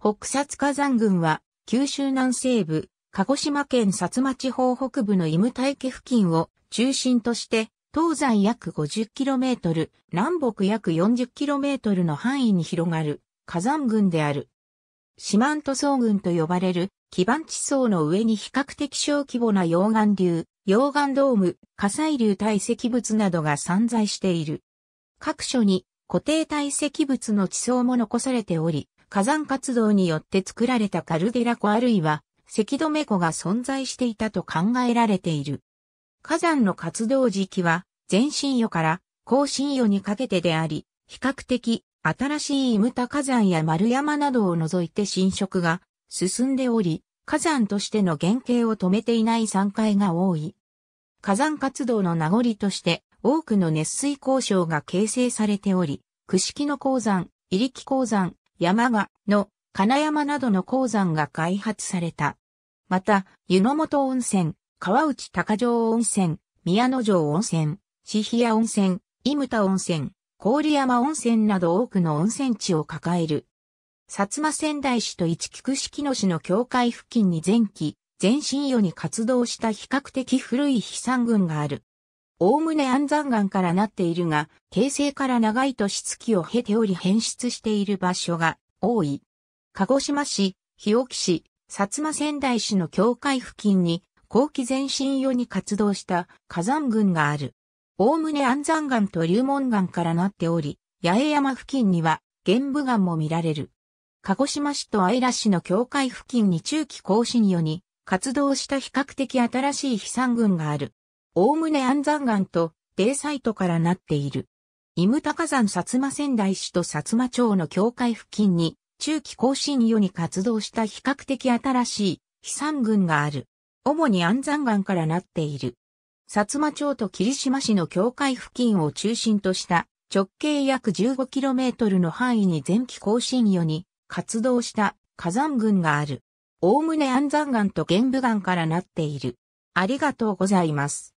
北薩火山群は、九州南西部、鹿児島県薩摩地方北部のイム大気付近を中心として、東西約 50km、南北約 40km の範囲に広がる火山群である。四万塗層群と呼ばれる基盤地層の上に比較的小規模な溶岩流、溶岩ドーム、火砕流堆積物などが散在している。各所に固定堆積物の地層も残されており、火山活動によって作られたカルデラ湖あるいは、赤止湖が存在していたと考えられている。火山の活動時期は、前深夜から後深夜にかけてであり、比較的新しいイムタ火山や丸山などを除いて侵食が進んでおり、火山としての原型を止めていない山塊が多い。火山活動の名残として多くの熱水鉱床が形成されており、串木の鉱山、入木鉱山、山賀の金山などの鉱山が開発された。また、湯の本温泉、川内高城温泉、宮野城温泉、志比屋温泉、伊牟田温泉、郡山温泉など多くの温泉地を抱える。薩摩仙台市と市菊式野市の境界付近に前期、前進世に活動した比較的古い悲惨群がある。おおむね安山岩からなっているが、形成から長い年月を経ており変質している場所が多い。鹿児島市、日置市、薩摩仙台市の境界付近に、後期前進用に活動した火山群がある。おおむね安山岩と流門岩からなっており、八重山付近には玄武岩も見られる。鹿児島市と姶良市の境界付近に中期更新用に活動した比較的新しい飛散群がある。おおむね安山岩と、デイサイトからなっている。イム高山薩摩仙台市と薩摩町の境界付近に、中期更新世に活動した比較的新しい、飛散群がある。主に安山岩からなっている。薩摩町と霧島市の境界付近を中心とした、直径約 15km の範囲に前期更新世に活動した火山群がある。おおむね安山岩と玄武岩からなっている。ありがとうございます。